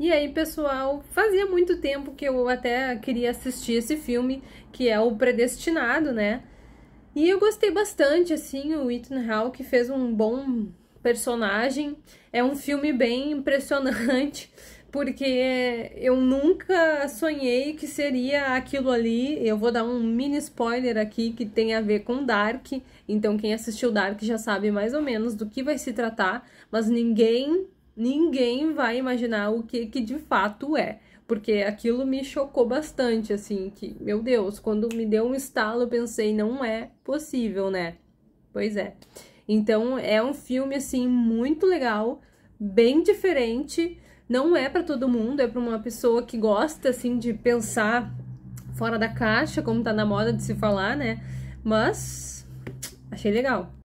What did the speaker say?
E aí, pessoal, fazia muito tempo que eu até queria assistir esse filme, que é o Predestinado, né? E eu gostei bastante, assim, o Ethan Hawke fez um bom personagem. É um filme bem impressionante, porque eu nunca sonhei que seria aquilo ali. Eu vou dar um mini spoiler aqui que tem a ver com Dark. Então, quem assistiu Dark já sabe mais ou menos do que vai se tratar, mas ninguém ninguém vai imaginar o que, que de fato é. Porque aquilo me chocou bastante, assim, que, meu Deus, quando me deu um estalo, eu pensei, não é possível, né? Pois é. Então, é um filme, assim, muito legal, bem diferente. Não é para todo mundo, é para uma pessoa que gosta, assim, de pensar fora da caixa, como tá na moda de se falar, né? Mas achei legal.